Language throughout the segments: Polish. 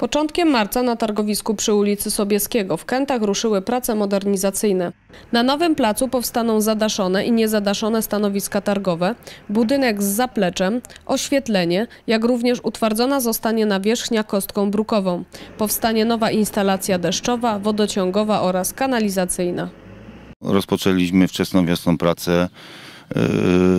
Początkiem marca na targowisku przy ulicy Sobieskiego w Kętach ruszyły prace modernizacyjne. Na nowym placu powstaną zadaszone i niezadaszone stanowiska targowe, budynek z zapleczem, oświetlenie, jak również utwardzona zostanie nawierzchnia kostką brukową. Powstanie nowa instalacja deszczowa, wodociągowa oraz kanalizacyjna. Rozpoczęliśmy wczesną wiosną pracę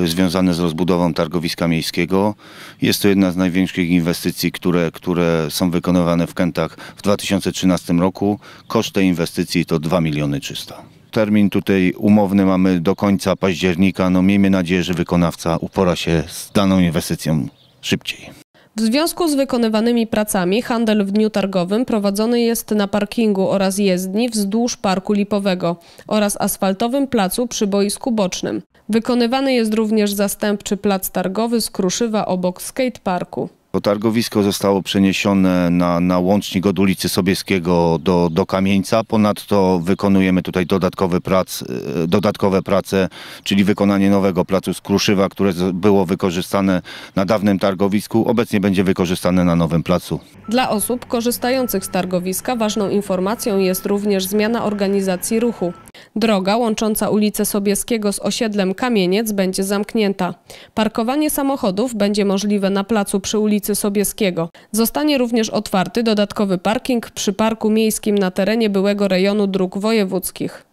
Y, związane z rozbudową targowiska miejskiego. Jest to jedna z największych inwestycji, które, które są wykonywane w Kętach w 2013 roku. Koszt tej inwestycji to 2 miliony 300. Termin tutaj umowny mamy do końca października. No miejmy nadzieję, że wykonawca upora się z daną inwestycją szybciej. W związku z wykonywanymi pracami handel w dniu targowym prowadzony jest na parkingu oraz jezdni wzdłuż Parku Lipowego oraz asfaltowym placu przy boisku bocznym. Wykonywany jest również zastępczy plac targowy z Kruszywa obok skateparku. To targowisko zostało przeniesione na, na łącznik od ulicy Sobieskiego do, do Kamieńca. Ponadto wykonujemy tutaj dodatkowe, prac, e, dodatkowe prace, czyli wykonanie nowego placu z Kruszywa, które było wykorzystane na dawnym targowisku, obecnie będzie wykorzystane na nowym placu. Dla osób korzystających z targowiska ważną informacją jest również zmiana organizacji ruchu. Droga łącząca ulicę Sobieskiego z osiedlem Kamieniec będzie zamknięta. Parkowanie samochodów będzie możliwe na placu przy ulicy Sobieskiego. Zostanie również otwarty dodatkowy parking przy parku miejskim na terenie byłego rejonu dróg wojewódzkich.